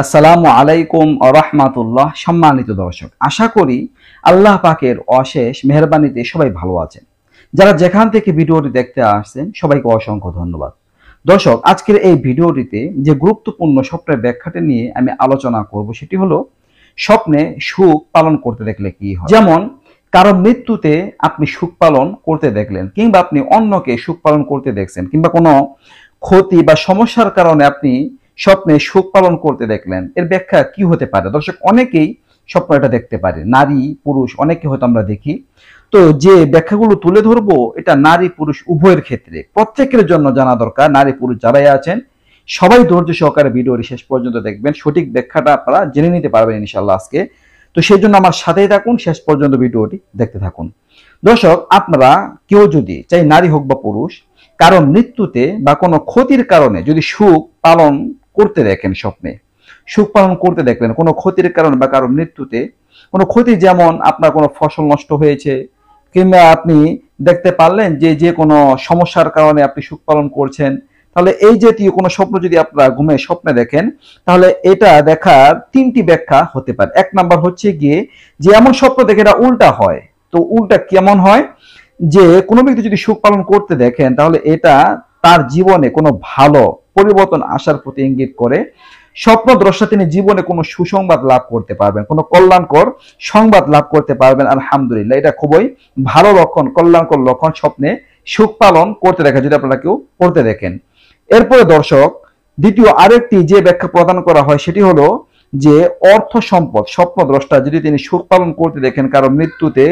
আসসালামু আলাইকুম রহমাতুল্লাহ সম্মানিত দর্শক আশা করি আল্লাহ পাকের অশেষ মেহরবানিতে সবাই ভালো আছেন যারা যেখান থেকে ভিডিওটি দেখতে আসছেন সবাইকে অসংখ্য ধন্যবাদ দর্শক আজকের এই ভিডিওটিতে যে গুরুত্বপূর্ণ স্বপ্নের ব্যাখ্যাটি নিয়ে আমি আলোচনা করব সেটি হলো স্বপ্নে সুখ পালন করতে দেখলে কি হয় যেমন কারো মৃত্যুতে আপনি সুখ পালন করতে দেখলেন কিংবা আপনি অন্যকে সুখ পালন করতে দেখছেন কিংবা কোনো ক্ষতি বা সমস্যার কারণে আপনি স্বপ্নে সুখ পালন করতে দেখলেন এর ব্যাখ্যা কি হতে পারে দর্শক অনেকেই স্বপ্ন এটা দেখতে পারে নারী পুরুষ অনেকে হয়তো আমরা দেখি তো যে ব্যাখ্যাগুলো তুলে ধরবো এটা নারী পুরুষ উভয়ের ক্ষেত্রে প্রত্যেকের জন্য জানা দরকার নারী পুরুষ যারাই আছেন সবাই ধৈর্য সহকারে ভিডিওটি শেষ পর্যন্ত দেখবেন সঠিক ব্যাখ্যাটা আপনারা জেনে নিতে পারবেন ইনশাল্লাহ আজকে তো সেই জন্য আমার সাথেই থাকুন শেষ পর্যন্ত ভিডিওটি দেখতে থাকুন দর্শক আপনারা কেউ যদি চাই নারী হোক বা পুরুষ কারণ মৃত্যুতে বা কোনো ক্ষতির কারণে যদি সুখ পালন করতে দেখেন স্বপ্নে সুখ পালন করতে দেখলেন কোনো ক্ষতির কারণ বা কারোর মৃত্যুতে কোনো ক্ষতি যেমন আপনার কোনো ফসল নষ্ট হয়েছে কিংবা আপনি দেখতে পারলেন যে যে কোনো সমস্যার কারণে আপনি সুখ পালন করছেন তাহলে এই জাতীয় কোনো স্বপ্ন যদি আপনারা ঘুমে স্বপ্নে দেখেন তাহলে এটা দেখার তিনটি ব্যাখ্যা হতে পারে এক নাম্বার হচ্ছে গিয়ে যে এমন স্বপ্ন দেখে এটা উল্টা হয় তো উল্টা কেমন হয় যে কোনো ব্যক্তি যদি সুখ পালন করতে দেখেন তাহলে এটা তার জীবনে কোনো ভালো পরিবর্তন আসার প্রতি ইঙ্গিত করে স্বপ্ন দ্রষ্টা তিনি জীবনে কোনো সুসংবাদ লাভ করতে পারবেন কোনো কল্যাণকর সংবাদ লাভ করতে পারবেন আলহামদুলিল্লাহ এটা খুবই ভালো লক্ষণ কল্যাণকর লক্ষণ স্বপ্নে সুখ পালন করতে দেখা যদি আপনারা কেউ পড়তে দেখেন এরপরে দর্শক দ্বিতীয় আরেকটি যে ব্যাখ্যা প্রদান করা হয় সেটি হলো যে অর্থ সম্পদ স্বপ্নদ্রষ্টা যদি তিনি সুখ পালন করতে দেখেন কারো মৃত্যুতে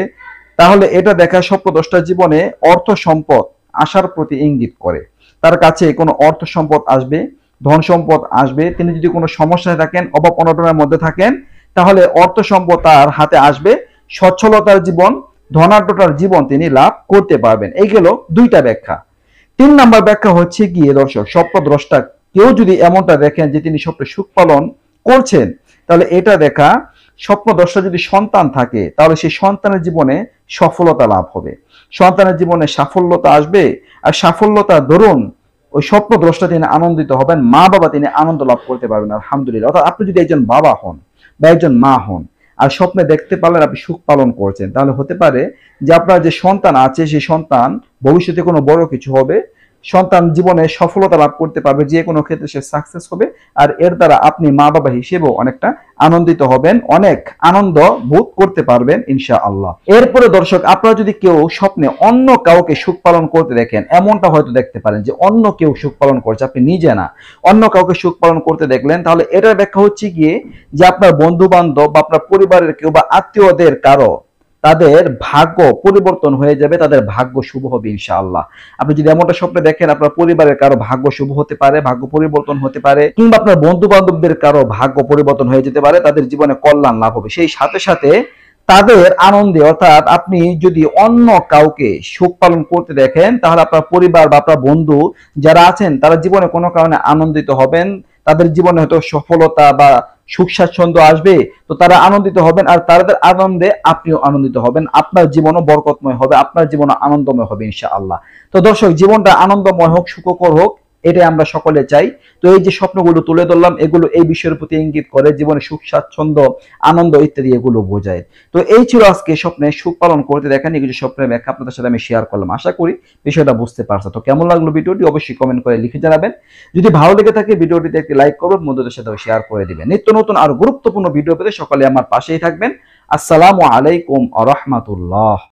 তাহলে এটা দেখা স্বপ্নদ্রষ্টার জীবনে অর্থ সম্পদ আসার প্রতি ইঙ্গিত করে তার কাছে কোনো অর্থ সম্পদ আসবে ধন সম্পদ আসবে তিনি যদি কোনো সমস্যায় থাকেন অভাব অনটনের মধ্যে থাকেন তাহলে অর্থ সম্পদ তার হাতে আসবে সচ্ছলতার জীবন ধনাঢ্যটার জীবন তিনি লাভ করতে পারবেন এই গেল দুইটা ব্যাখ্যা তিন নাম্বার ব্যাখ্যা হচ্ছে গিয়ে দর্শক স্বপ্নদ্রষ্টা কেউ যদি এমনটা দেখেন যে তিনি স্বপ্ন সুখ পালন করছেন তাহলে এটা দেখা স্বপ্নদ্রষ্টা যদি সন্তান থাকে তাহলে সেই সন্তানের জীবনে সফলতা লাভ হবে সন্তানের জীবনে সাফল্যতা আসবে আর সাফল্যতা ধরুন ওই স্বপ্ন দ্রষ্টা তিনি আনন্দিত হবেন মা বাবা তিনি আনন্দ লাভ করতে পারবেন আলহামদুলিল্লাহ অর্থাৎ আপনি যদি একজন বাবা হন বা একজন মা হন আর স্বপ্নে দেখতে পারলেন আপনি সুখ পালন করছেন তাহলে হতে পারে যে আপনার যে সন্তান আছে সেই সন্তান ভবিষ্যতে কোনো বড় কিছু হবে সন্তান জীবনে সফলতা লাভ করতে পারবে যে কোনো ক্ষেত্রে সে সাকসেস হবে আর এর দ্বারা আপনি মা বাবা হিসেবেও অনেকটা আনন্দিত হবেন অনেক আনন্দ বোধ করতে পারবেন ইনশা আল্লাহ এরপরে দর্শক আপনারা যদি কেউ স্বপ্নে অন্য কাউকে সুখ পালন করতে দেখেন এমনটা হয়তো দেখতে পারেন যে অন্য কেউ সুখ পালন করছে আপনি নিজে না অন্য কাউকে সুখ পালন করতে দেখলেন তাহলে এটার ব্যাখ্যা হচ্ছে গিয়ে যে আপনার বন্ধু বান্ধব বা আপনার পরিবারের কেউ বা আত্মীয়দের কারো তাদের ভাগ্য পরিবর্তন হয়ে যাবে তাদের ভাগ্য শুভ হবে ইনশাআল্লাহ আপনি যদি এমনটা স্বপ্নে দেখেন আপনার পরিবারের কারো ভাগ্য শুভ হতে পারে ভাগ্য পরিবর্তন হতে পারে কিংবা আপনার বন্ধু বান্ধবদের কারো ভাগ্য পরিবর্তন হয়ে যেতে পারে তাদের জীবনে কল্যাণ লাভ হবে সেই সাথে সাথে তাদের আনন্দে অর্থাৎ আপনি যদি অন্য কাউকে সুখ পালন করতে দেখেন তাহলে আপনার পরিবার বা আপনার বন্ধু যারা আছেন তারা জীবনে কোনো কারণে আনন্দিত হবেন তাদের জীবনে হয়তো সফলতা বা সুখ স্বাচ্ছন্দ্য আসবে তো তারা আনন্দিত হবেন আর তাদের আনন্দে আপনিও আনন্দিত হবেন আপনার জীবনও বরকতময় হবে আপনার জীবনও আনন্দময় হবে ইনশা আল্লাহ তো দর্শক জীবনটা আনন্দময় হোক সুখকর হোক এটা আমরা সকলে চাই তো এই যে স্বপ্নগুলো তুলে ধরলাম এগুলো এই বিষয়ের প্রতি ইঙ্গিত করে জীবনে সুখ স্বাচ্ছন্দ্য আনন্দ ইত্যাদি এগুলো বোঝায় তো এই ছিল আজকে স্বপ্নে সুখ পালন করতে দেখেন কিছু স্বপ্নের ব্যাখ্যা আপনাদের সাথে আমি শেয়ার করলাম আশা করি বিষয়টা বুঝতে পারছো তো কেমন লাগলো ভিডিওটি অবশ্যই কমেন্ট করে লিখে জানাবেন যদি ভালো লেগে থাকে ভিডিওটিতে একটি লাইক করুন বন্ধুদের সাথে শেয়ার করে দিবেন নিত্য নতুন আর গুরুত্বপূর্ণ ভিডিও পেতে সকলে আমার পাশেই থাকবেন আসসালামু আলাইকুম আ